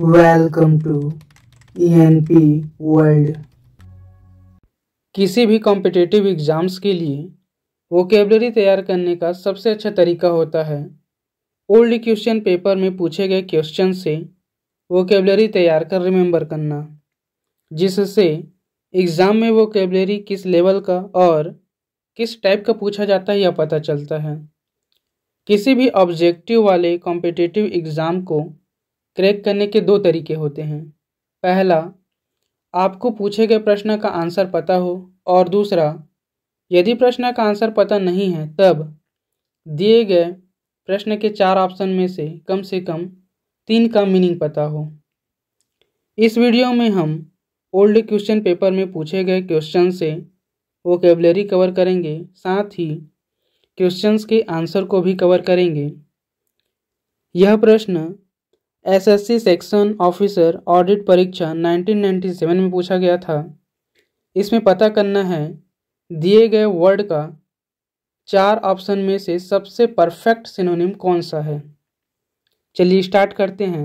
Welcome to E world किसी भी competitive exams के लिए वोकेबलरी तैयार करने का सबसे अच्छा तरीका होता है ओल्ड क्वेश्चन पेपर में पूछे गए क्वेश्चन से वोकेबलरी तैयार कर रिमेंबर करना जिससे एग्ज़ाम में वोकेबलरी किस लेवल का और किस टाइप का पूछा जाता है यह पता चलता है किसी भी ऑब्जेक्टिव वाले कॉम्पिटिटिव एग्ज़ाम को क्रैक करने के दो तरीके होते हैं पहला आपको पूछे गए प्रश्न का आंसर पता हो और दूसरा यदि प्रश्न का आंसर पता नहीं है तब दिए गए प्रश्न के चार ऑप्शन में से कम से कम तीन का मीनिंग पता हो इस वीडियो में हम ओल्ड क्वेश्चन पेपर में पूछे गए क्वेश्चन से वो कैबलरी कवर करेंगे साथ ही क्वेश्चंस के आंसर को भी कवर करेंगे यह प्रश्न एसएससी सेक्शन ऑफिसर ऑडिट परीक्षा 1997 में पूछा गया था इसमें पता करना है दिए गए वर्ड का चार ऑप्शन में से सबसे परफेक्ट सिनोनिम कौन सा है चलिए स्टार्ट करते हैं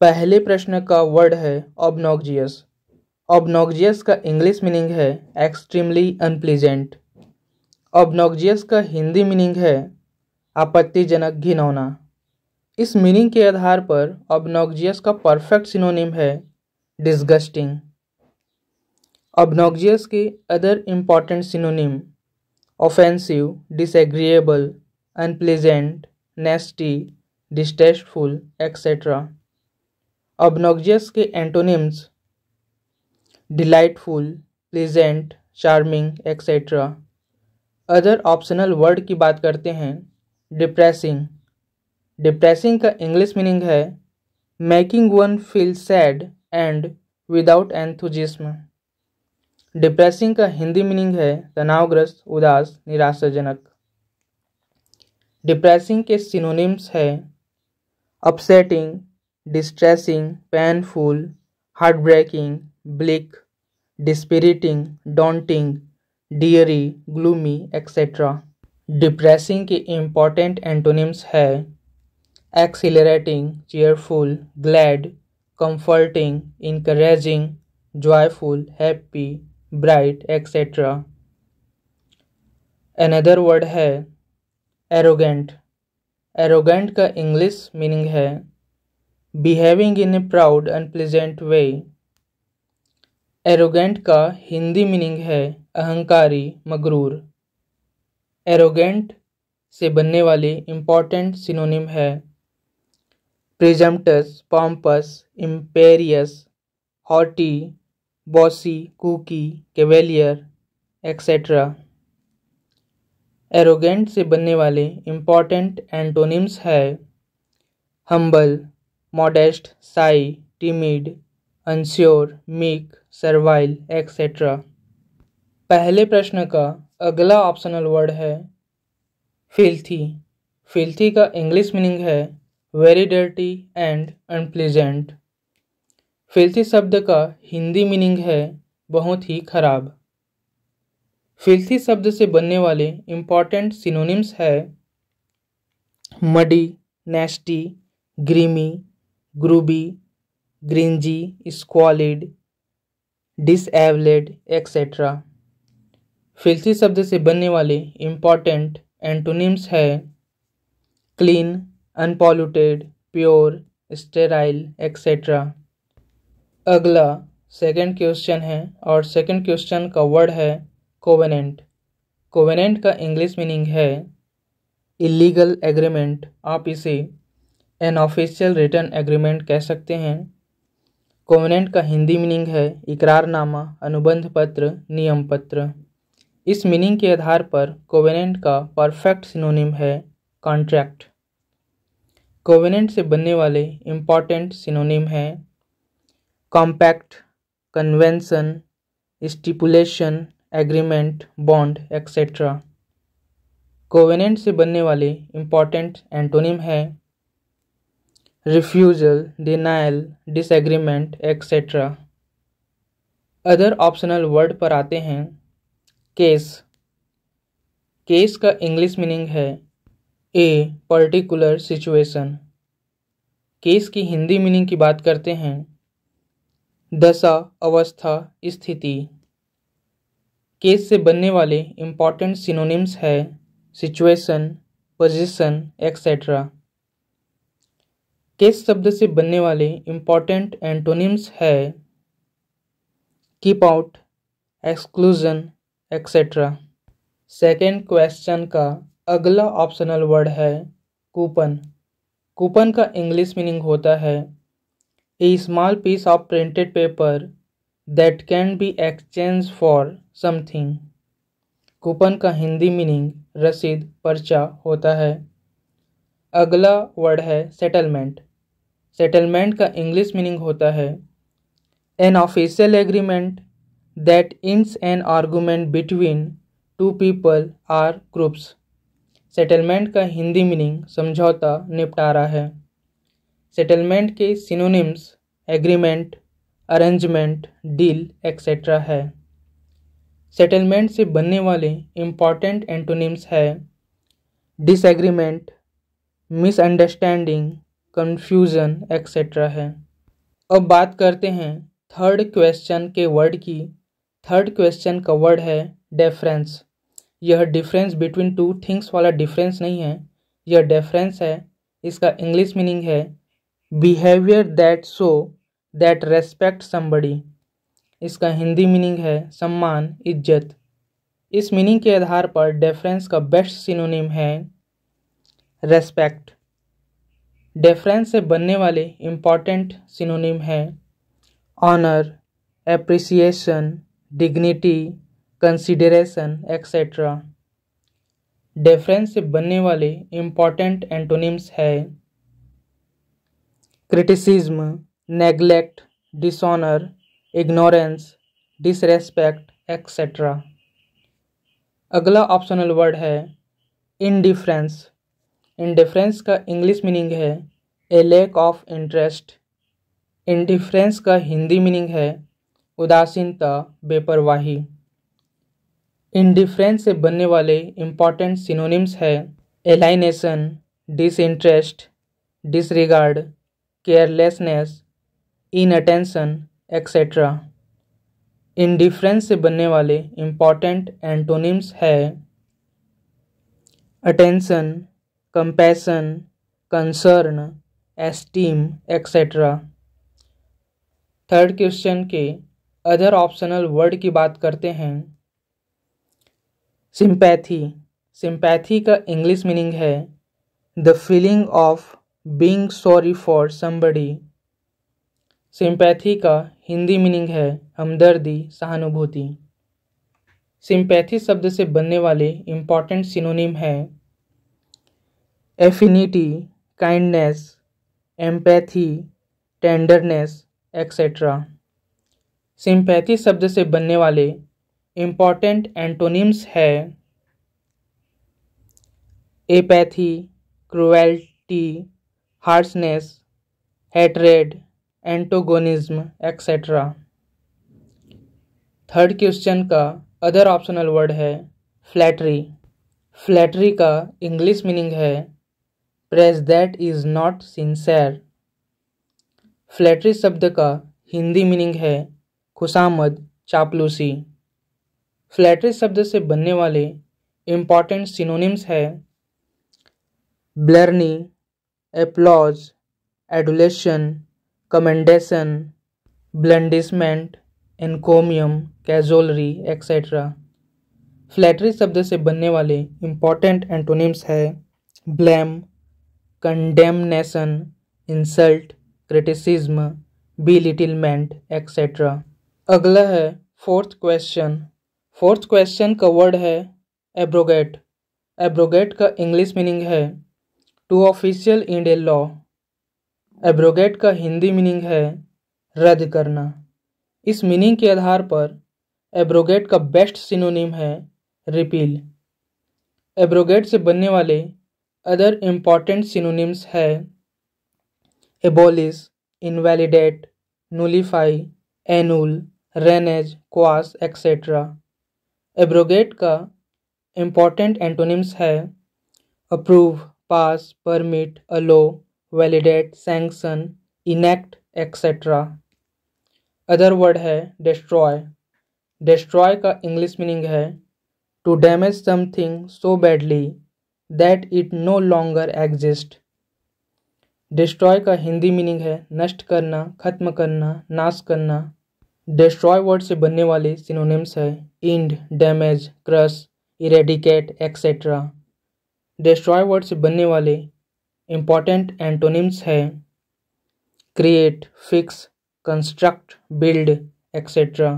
पहले प्रश्न का वर्ड है ऑबनॉक्जियस ऑबनॉक्जियस का इंग्लिश मीनिंग है एक्सट्रीमली अनप्लीजेंट ऑबनॉक्जियस का हिंदी मीनिंग है आपत्तिजनक घिनौना इस मीनिंग के आधार पर ऑबनॉक्जियस का परफेक्ट सिनोनिम है डिस्गस्टिंग ऑबनॉक्जियस के other important synonym offensive disagreeable unpleasant nasty distasteful etcetera obnoxious के antonyms delightful pleasant charming etcetera other optional word की बात करते हैं डिप्रेसिंग डिप्रेसिंग का इंग्लिश मीनिंग है making one feel sad and without enthusiasm depressing का Hindi meaning है तनावग्रस्त उदास निराशाजनक डिप्रेसिंग के सिनोनिम्स है upsetting distressing painful heart breaking bleak dispiriting daunting dreary gloomy etcetera depressing के इम्पॉर्टेंट एंटोनिम्स है exciting cheerful glad comforting encouraging joyful happy bright etcetera another word है एरोगेंट एरोगेंट का इंग्लिश मीनिंग है behaving in a proud and pleasant way arrogant का Hindi meaning है अहंकारी मगरूर arrogant से बनने वाले इम्पॉर्टेंट सिनोनिम है presumptuous pompous imperious haughty bossy cocky cavalier etcetera arrogant से बनने वाले इम्पॉर्टेंट एंटोनिम्स है humble modest shy timid unsure meek servile etcetera पहले प्रश्न का अगला ऑप्शनल वर्ड है फिल्थी फिल्थी का इंग्लिश मीनिंग है very dirty and unpleasant filthy शब्द का हिंदी मीनिंग है बहुत ही खराब फिल्थी शब्द से बनने वाले इम्पॉर्टेंट सिनोनिम्स है muddy nasty grimy grubby grungy squalid dishevelled etcetera filthy शब्द से बनने वाले इम्पॉर्टेंट एंटोनिम्स है clean unpolluted pure sterile etcetera अगला सेकंड क्वेश्चन है और सेकंड क्वेश्चन का वर्ड है कोवेनेंट कोवेनेंट का इंग्लिश मीनिंग है इलीगल एग्रीमेंट आप इसे एन ऑफिशियल रिटर्न एग्रीमेंट कह सकते हैं कोवेनेंट का हिंदी मीनिंग है इकरारनामा अनुबंध पत्र नियम पत्र इस मीनिंग के आधार पर कोवेनेंट का परफेक्ट सिनोनिम है कॉन्ट्रैक्ट कोवेनेंट से बनने वाले इम्पॉर्टेंट सिनोनिम हैं compact convention stipulation agreement bond etcetera covenant से बनने वाले इम्पॉर्टेंट एंटोनिम हैं refusal denial disagreement etcetera other optional word पर आते हैं केस केस का इंग्लिश मीनिंग है ए पर्टिकुलर सिचुएशन केस की हिंदी मीनिंग की बात करते हैं दशा अवस्था स्थिति केस से बनने वाले इम्पॉर्टेंट सिनोनिम्स है सिचुएशन पोजिशन एक्सेट्रा केस शब्द से बनने वाले इम्पॉर्टेंट एंटोनिम्स है keep out exclusion etcetera second question का अगला ऑप्शनल वर्ड है कूपन कूपन का इंग्लिश मीनिंग होता है a small piece of printed paper that can be exchange for something coupon का हिंदी मीनिंग रसीद पर्चा होता है अगला वर्ड है सेटलमेंट सेटलमेंट का इंग्लिश मीनिंग होता है an official agreement that ends an argument between two people or groups settlement का हिंदी मीनिंग समझौता निपटारा है सेटलमेंट के synonyms agreement arrangement deal etcetera है सेटलमेंट से बनने वाले इम्पॉर्टेंट एंटोनिम्स है डिसएग्रीमेंट मिसअंडरस्टैंडिंग कन्फ्यूज़न एक्सेट्रा है अब बात करते हैं थर्ड क्वेश्चन के वर्ड की थर्ड क्वेश्चन का वर्ड है डेफरेंस यह डिफरेंस बिटवीन टू थिंग्स वाला डिफरेंस नहीं है यह डिफरेंस है इसका इंग्लिश मीनिंग है behaviour that show that respect somebody इसका हिंदी मीनिंग है सम्मान इज्जत इस मीनिंग के आधार पर डेफरेंस का बेस्ट सिनोनिम है रेस्पेक्ट डेफरेंस से बनने वाले इम्पॉर्टेंट सिनोनिम है honour appreciation dignity consideration etcetera deference से बनने वाले इम्पॉर्टेंट एंटोनिम्स है criticism neglect dishonour ignorance disrespect etcetera अगला ऑप्शनल वर्ड है इनडिफरेंस इनडिफरेंस का इंग्लिश मीनिंग है a lack of interest indifference का हिंदी मीनिंग है उदासीनता बेपरवाही इनडिफ्रेंस से बनने वाले इम्पॉर्टेंट सिनोनिम्स है alienation disinterest disregard carelessness inattention etcetera indifference से बनने वाले इम्पॉर्टेंट एंटोनिम्स है attention compassion concern esteem etcetera third question के अदर ऑप्शनल वर्ड की बात करते हैं सिंपैथी सिंपैथी का इंग्लिश मीनिंग है the feeling of being sorry for somebody sympathy का हिंदी मीनिंग है हमदर्दी सहानुभूति सिंपैथी शब्द से बनने वाले इम्पॉर्टेंट सिनोनिम हैं affinity kindness empathy tenderness etcetera sympathy शब्द से बनने वाले इम्पॉर्टेंट एंटोनिम्स है apathy cruelty harshness hatred antagonism etcetera third question का अदर ऑप्शनल वर्ड है फ्लैटरी फ्लैटरी का इंग्लिश मीनिंग है praise that is not sincere flattery शब्द का हिंदी मीनिंग है खुशामद चापलूसी फ्लैटरी शब्द से बनने वाले इम्पॉर्टेंट सिनोनिम्स है blarney applause adulation commendation blandishment encomium cajolery etcetera flattery शब्द से बनने वाले इम्पॉर्टेंट एंटोनिम्स है blame condemnation insult criticism belittlement etcetera अगला है फोर्थ क्वेश्चन फोर्थ क्वेश्चन का वर्ड है एब्रोगेट एब्रोगेट का इंग्लिश मीनिंग है to official Indian law abrogate का हिंदी मीनिंग है रद्द करना इस मीनिंग के आधार पर एब्रोगेट का बेस्ट सिनोनिम है रिपील एब्रोगेट से बनने वाले अदर इम्पॉर्टेंट सिनोनिम्स है abolish invalidate nullify annul renege quash etcetera abrogate का इम्पॉर्टेंट एंटोनिम्स है approve pass permit allow validate sanction enact etcetera other word है डिस्ट्रॉय डिस्ट्रॉय का इंग्लिश मीनिंग है to damage something so badly that it no longer exist destroy का Hindi meaning है नष्ट करना खत्म करना नाश करना डिस्ट्रॉय वर्ड से बनने वाले सिनोनिम्स है end damage crush eradicate etcetera destroy word से बनने वाले इम्पॉर्टेंट एंटोनिम्स है create fix construct build etcetera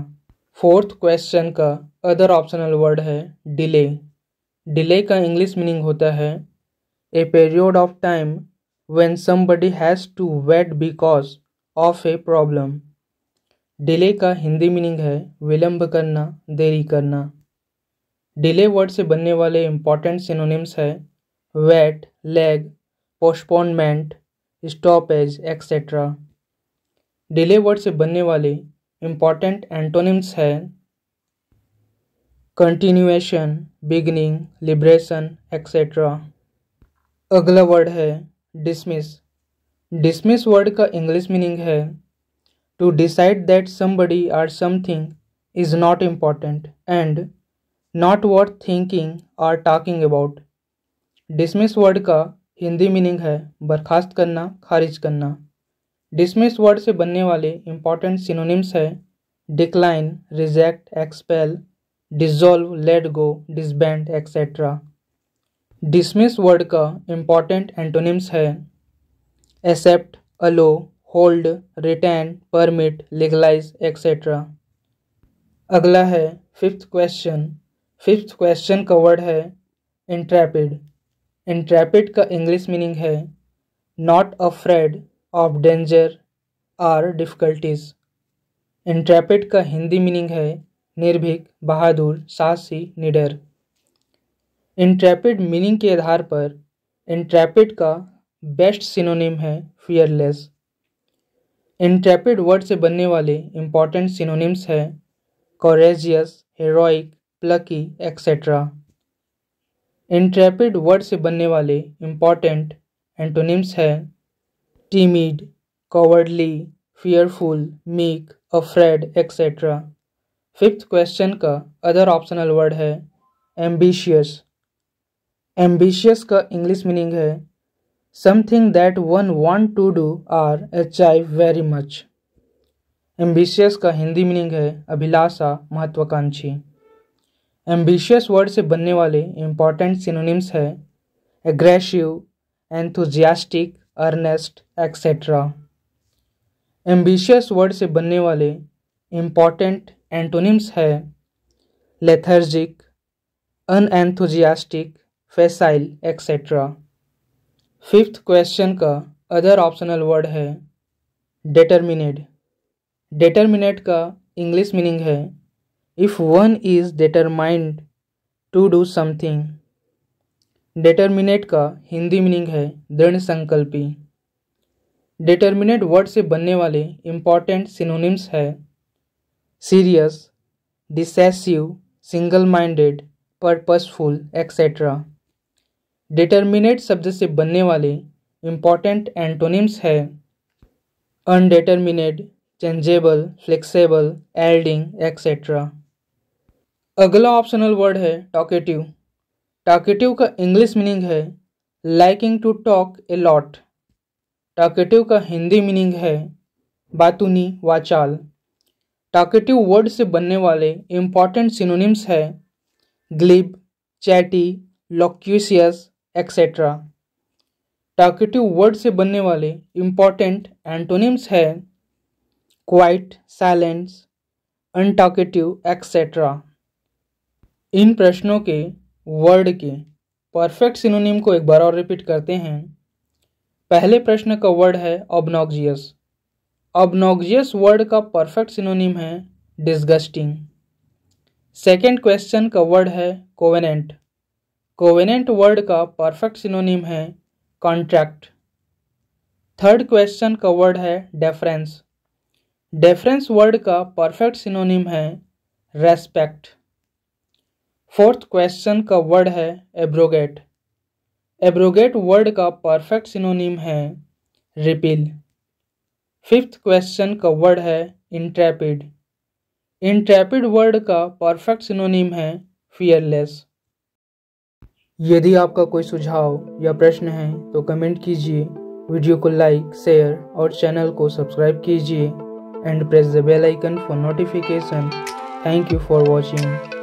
fourth question का अदर ऑप्शनल वर्ड है डिले डिले का इंग्लिश मीनिंग होता है a period of time when somebody has to wait because of a problem delay का हिंदी मीनिंग है विलंब करना देरी करना डिले वर्ड से बनने वाले इम्पॉर्टेंट सिनोनिम्स है wait lag postponement stoppage etcetera delay word से बनने वाले इम्पॉर्टेंट एंटोनिम्स है कंटिन्यूएशन बिगनिंग लिब्रेशन एक्सेट्रा अगला वर्ड है डिसमिस डिसमिस वर्ड का इंग्लिश मीनिंग है to decide that somebody or something is not important and not worth thinking or talking about. Dismiss word का Hindi meaning है बर्खास्त करना खारिज करना डिसमिस वर्ड से बनने वाले इम्पॉर्टेंट सिनोनिम्स है decline reject expel dissolve let go disband etcetera dismiss word का इम्पॉर्टेंट एंटोनिम्स है accept allow hold return permit legalise etcetera अगला है फिफ्थ क्वेश्चन फिफ्थ क्वेश्चन का वर्ड है इंट्रैपिड इंट्रैपिड का इंग्लिश मीनिंग है not afraid of danger or difficulties intrepid का Hindi meaning है निर्भीक बहादुर साहसी निडर इंट्रैपिड मीनिंग के आधार पर इंट्रैपिड का बेस्ट सिनोनिम है फियरलेस इंट्रेपिड वर्ड से बनने वाले इम्पॉर्टेंट सिनोनिम्स हैं courageous heroic plucky etcetera intrepid word से बनने वाले इम्पॉर्टेंट एंटोनिम्स है timid cowardly fearful meek afraid etcetera fifth question का अदर ऑप्शनल वर्ड है एम्बिशियस एम्बिशियस का इंग्लिश मीनिंग है something that one want to do or achieve very much. Ambitious का Hindi meaning है अभिलाषा महत्वाकांक्षी एम्बिशियस वर्ड से बनने वाले इंपॉर्टेंट सिनोनिम्स है aggressive enthusiastic earnest etcetera ambitious word से बनने वाले इंपॉर्टेंट एंटोनिम्स है lethargic unenthusiastic facile etcetera fifth question का अदर ऑप्शनल वर्ड है डेटरमिनेट डेटरमिनेट का इंग्लिश मीनिंग है if one is determined to do something determinate का हिंदी मीनिंग है दृढ़ संकल्पी डिटर्मिनेट वर्ड से बनने वाले इम्पॉर्टेंट सिनोनिम्स है serious decisive single minded purposeful etcetera determinate शब्द से बनने वाले इम्पॉर्टेंट एंटोनिम्स है undeterminate changeable flexible yielding etcetera अगला ऑप्शनल वर्ड है टॉकेटिव टॉकेटिव का इंग्लिश मीनिंग है liking to talk a lot talkative का हिंदी मीनिंग है बातूनी वाचाल टॉकेटिव वर्ड से बनने वाले इम्पॉर्टेंट सिनोनिम्स है glib chatty loquacious etcetera talkative word से बनने वाले इम्पॉर्टेंट एंटोनिम्स है क्वाइट साइलेंस अनटाकेटिव एक्सेट्रा इन प्रश्नों के वर्ड के परफेक्ट सिनोनिम को एक बार और रिपीट करते हैं पहले प्रश्न का वर्ड है ऑबनॉक्जियस ऑबनॉक्जियस वर्ड का परफेक्ट सिनोनिम है डिस्गस्टिंग सेकेंड क्वेश्चन का वर्ड है कोवेनेंट कोवेनेंट वर्ड का परफेक्ट सिनोनिम है कॉन्ट्रैक्ट थर्ड क्वेश्चन का वर्ड है डेफरेंस डेफरेंस वर्ड का परफेक्ट सिनोनिम है रेस्पेक्ट फोर्थ क्वेश्चन का वर्ड है एब्रोगेट एब्रोगेट वर्ड का परफेक्ट सिनोनिम है रिपील फिफ्थ क्वेश्चन का वर्ड है इंट्रेपिड इंट्रेपिड वर्ड का परफेक्ट सिनोनिम है फियरलेस यदि आपका कोई सुझाव या प्रश्न है तो कमेंट कीजिए वीडियो को लाइक शेयर और चैनल को सब्सक्राइब कीजिए and press the bell icon for notification thank you for watching